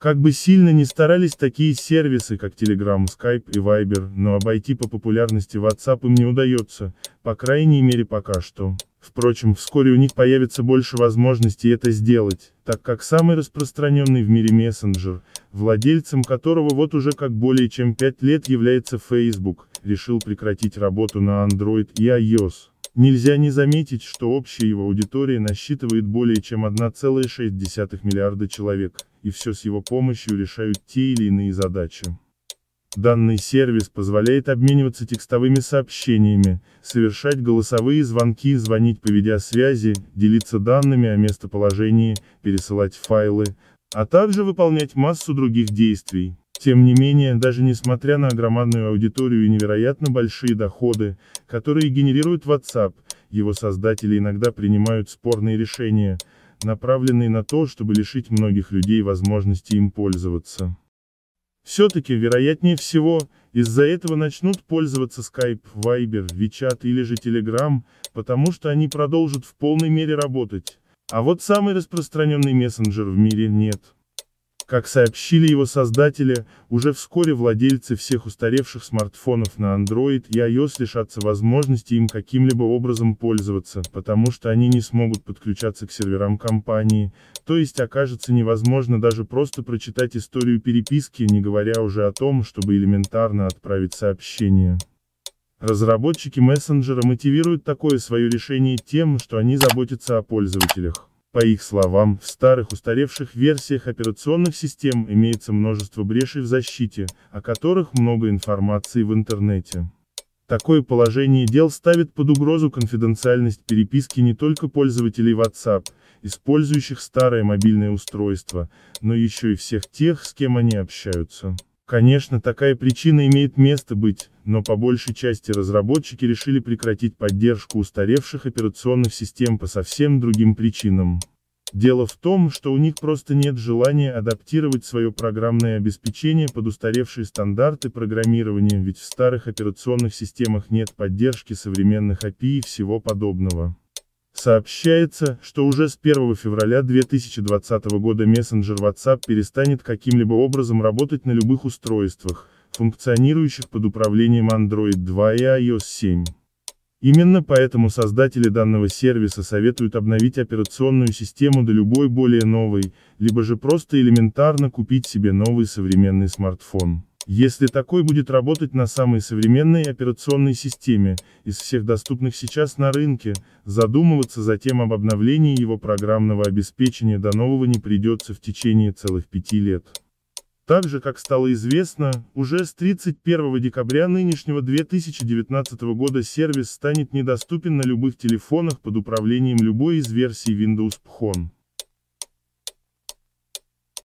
Как бы сильно ни старались такие сервисы, как Telegram, Skype и Viber, но обойти по популярности WhatsApp им не удается, по крайней мере пока что. Впрочем, вскоре у них появится больше возможностей это сделать, так как самый распространенный в мире мессенджер, владельцем которого вот уже как более чем 5 лет является Facebook, решил прекратить работу на Android и iOS. Нельзя не заметить, что общая его аудитория насчитывает более чем 1,6 миллиарда человек, и все с его помощью решают те или иные задачи. Данный сервис позволяет обмениваться текстовыми сообщениями, совершать голосовые звонки, звонить по видеосвязи, делиться данными о местоположении, пересылать файлы, а также выполнять массу других действий. Тем не менее, даже несмотря на громадную аудиторию и невероятно большие доходы, которые генерирует WhatsApp, его создатели иногда принимают спорные решения, направленные на то, чтобы лишить многих людей возможности им пользоваться. Все-таки, вероятнее всего, из-за этого начнут пользоваться Skype, Viber, WeChat или же Telegram, потому что они продолжат в полной мере работать. А вот самый распространенный мессенджер в мире нет. Как сообщили его создатели, уже вскоре владельцы всех устаревших смартфонов на Android и iOS лишатся возможности им каким-либо образом пользоваться, потому что они не смогут подключаться к серверам компании, то есть окажется невозможно даже просто прочитать историю переписки, не говоря уже о том, чтобы элементарно отправить сообщение. Разработчики мессенджера мотивируют такое свое решение тем, что они заботятся о пользователях. По их словам, в старых устаревших версиях операционных систем имеется множество брешей в защите, о которых много информации в интернете. Такое положение дел ставит под угрозу конфиденциальность переписки не только пользователей WhatsApp, использующих старое мобильное устройство, но еще и всех тех, с кем они общаются. Конечно, такая причина имеет место быть, но по большей части разработчики решили прекратить поддержку устаревших операционных систем по совсем другим причинам. Дело в том, что у них просто нет желания адаптировать свое программное обеспечение под устаревшие стандарты программирования, ведь в старых операционных системах нет поддержки современных API и всего подобного. Сообщается, что уже с 1 февраля 2020 года мессенджер WhatsApp перестанет каким-либо образом работать на любых устройствах, функционирующих под управлением Android 2 и iOS 7. Именно поэтому создатели данного сервиса советуют обновить операционную систему до любой более новой, либо же просто элементарно купить себе новый современный смартфон. Если такой будет работать на самой современной операционной системе, из всех доступных сейчас на рынке, задумываться затем об обновлении его программного обеспечения до нового не придется в течение целых пяти лет. Также, как стало известно, уже с 31 декабря нынешнего 2019 года сервис станет недоступен на любых телефонах под управлением любой из версий Windows Phone.